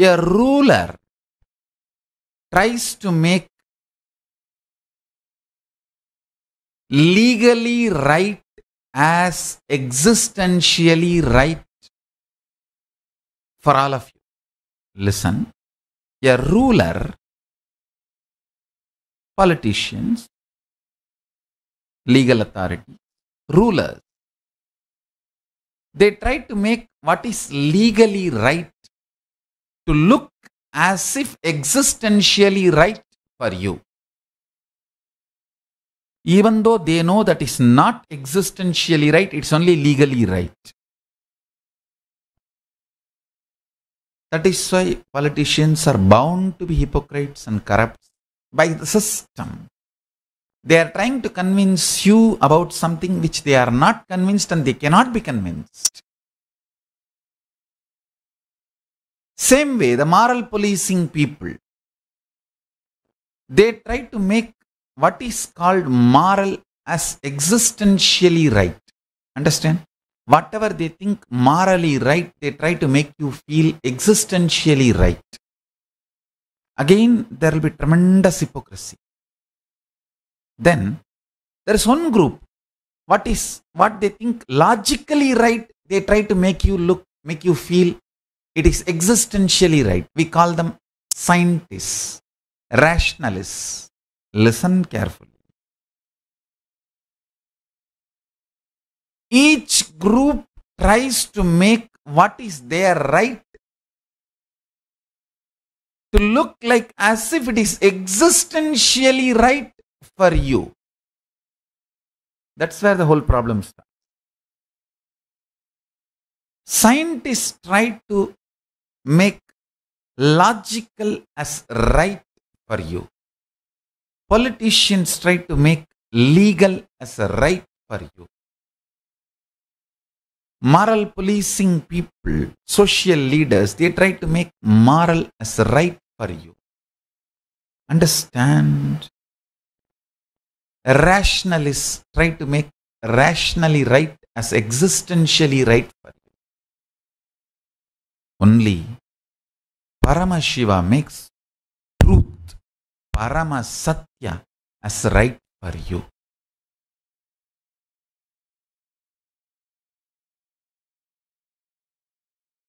a ruler tries to make legally right as existentially right for all of you. Listen, a ruler, politicians, legal authorities, rulers, they try to make what is legally right to look as if existentially right for you. Even though they know that is not existentially right, it's only legally right. That is why politicians are bound to be hypocrites and corrupt by the system. They are trying to convince you about something which they are not convinced and they cannot be convinced. Same way, the moral policing people, they try to make what is called moral as existentially right. Understand? Whatever they think morally right, they try to make you feel existentially right. Again, there will be tremendous hypocrisy. Then, there is one group. What is what they think logically right, they try to make you look, make you feel it is existentially right. We call them scientists, rationalists. Listen carefully. Each group tries to make what is their right to look like as if it is existentially right for you. That's where the whole problem starts. Scientists try to make logical as right for you. Politicians try to make legal as a right for you. Moral policing people, social leaders, they try to make moral as right for you. Understand? Rationalists try to make rationally right as existentially right for you. Only Paramashiva makes truth, Paramasatya, as right for you.